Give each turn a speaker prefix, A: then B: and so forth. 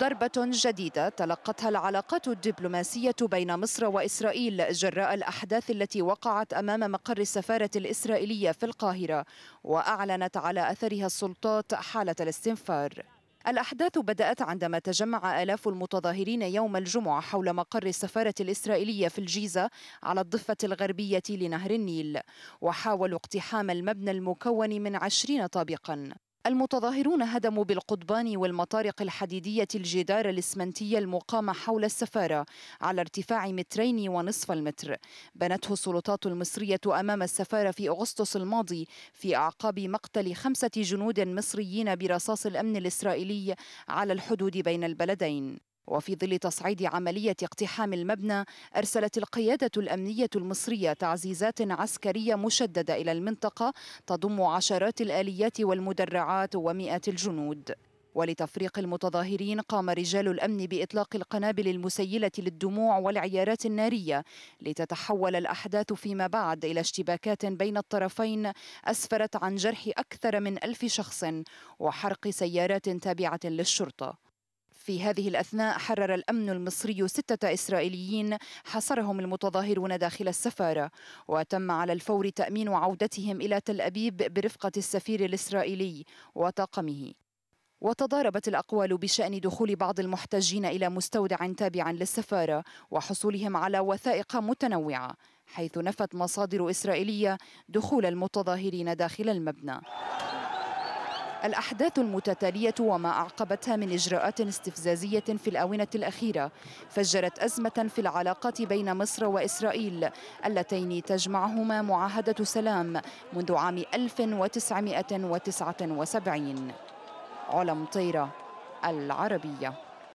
A: ضربة جديدة تلقتها العلاقات الدبلوماسية بين مصر وإسرائيل جراء الأحداث التي وقعت أمام مقر السفارة الإسرائيلية في القاهرة وأعلنت على أثرها السلطات حالة الاستنفار الأحداث بدأت عندما تجمع آلاف المتظاهرين يوم الجمعة حول مقر السفارة الإسرائيلية في الجيزة على الضفة الغربية لنهر النيل وحاولوا اقتحام المبنى المكون من عشرين طابقاً المتظاهرون هدموا بالقضبان والمطارق الحديدية الجدار الإسمنتي المقام حول السفارة على ارتفاع مترين ونصف المتر بنته السلطات المصرية أمام السفارة في أغسطس الماضي في أعقاب مقتل خمسة جنود مصريين برصاص الأمن الإسرائيلي على الحدود بين البلدين وفي ظل تصعيد عملية اقتحام المبنى أرسلت القيادة الأمنية المصرية تعزيزات عسكرية مشددة إلى المنطقة تضم عشرات الآليات والمدرعات ومئات الجنود ولتفريق المتظاهرين قام رجال الأمن بإطلاق القنابل المسيلة للدموع والعيارات النارية لتتحول الأحداث فيما بعد إلى اشتباكات بين الطرفين أسفرت عن جرح أكثر من ألف شخص وحرق سيارات تابعة للشرطة في هذه الأثناء حرر الأمن المصري ستة إسرائيليين حصرهم المتظاهرون داخل السفارة وتم على الفور تأمين عودتهم إلى تل أبيب برفقة السفير الإسرائيلي وطاقمه وتضاربت الأقوال بشأن دخول بعض المحتجين إلى مستودع تابع للسفارة وحصولهم على وثائق متنوعة حيث نفت مصادر إسرائيلية دخول المتظاهرين داخل المبنى الأحداث المتتالية وما أعقبتها من إجراءات استفزازية في الآونة الأخيرة فجرت أزمة في العلاقات بين مصر وإسرائيل اللتين تجمعهما معاهدة سلام منذ عام 1979 علم طيرة العربية